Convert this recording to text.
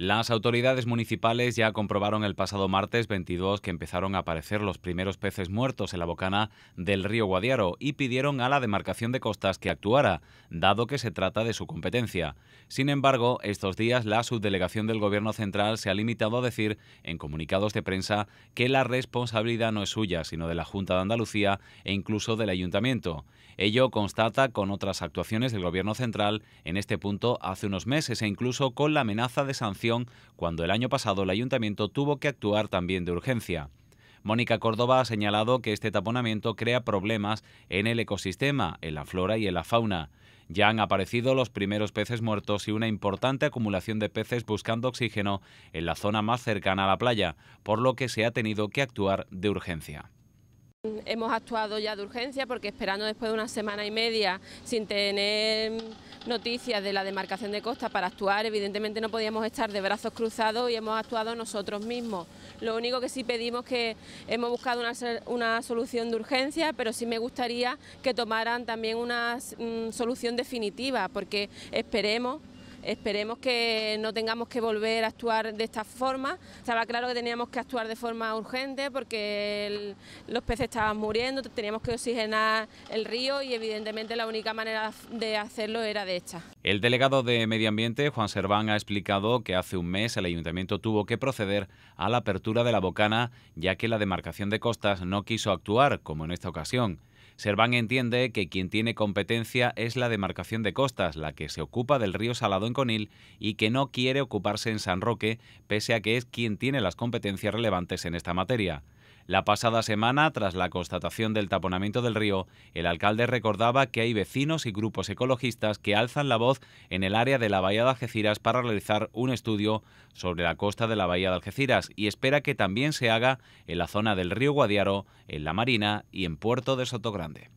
Las autoridades municipales ya comprobaron el pasado martes 22 que empezaron a aparecer los primeros peces muertos en la bocana del río Guadiaro y pidieron a la demarcación de costas que actuara, dado que se trata de su competencia. Sin embargo, estos días la subdelegación del Gobierno Central se ha limitado a decir en comunicados de prensa que la responsabilidad no es suya, sino de la Junta de Andalucía e incluso del Ayuntamiento. Ello constata con otras actuaciones del Gobierno Central en este punto hace unos meses e incluso con la amenaza de sanción cuando el año pasado el ayuntamiento tuvo que actuar también de urgencia. Mónica Córdoba ha señalado que este taponamiento crea problemas en el ecosistema, en la flora y en la fauna. Ya han aparecido los primeros peces muertos y una importante acumulación de peces buscando oxígeno en la zona más cercana a la playa, por lo que se ha tenido que actuar de urgencia. Hemos actuado ya de urgencia porque esperando después de una semana y media sin tener noticias de la demarcación de costa para actuar, evidentemente no podíamos estar de brazos cruzados y hemos actuado nosotros mismos. Lo único que sí pedimos que hemos buscado una, solución de urgencia, pero sí me gustaría que tomaran también una mm, solución definitiva porque esperemos Esperemos que no tengamos que volver a actuar de esta forma. Estaba claro que teníamos que actuar de forma urgente porque los peces estaban muriendo, teníamos que oxigenar el río y evidentemente la única manera de hacerlo era de esta. El delegado de Medio Ambiente, Juan Serván, ha explicado que hace un mes el ayuntamiento tuvo que proceder a la apertura de la bocana ya que la demarcación de costas no quiso actuar, como en esta ocasión. Serván entiende que quien tiene competencia es la demarcación de costas, la que se ocupa del río Salado en Conil y que no quiere ocuparse en San Roque, pese a que es quien tiene las competencias relevantes en esta materia. La pasada semana, tras la constatación del taponamiento del río, el alcalde recordaba que hay vecinos y grupos ecologistas que alzan la voz en el área de la bahía de Algeciras para realizar un estudio sobre la costa de la bahía de Algeciras y espera que también se haga en la zona del río Guadiaro, en La Marina y en Puerto de Sotogrande.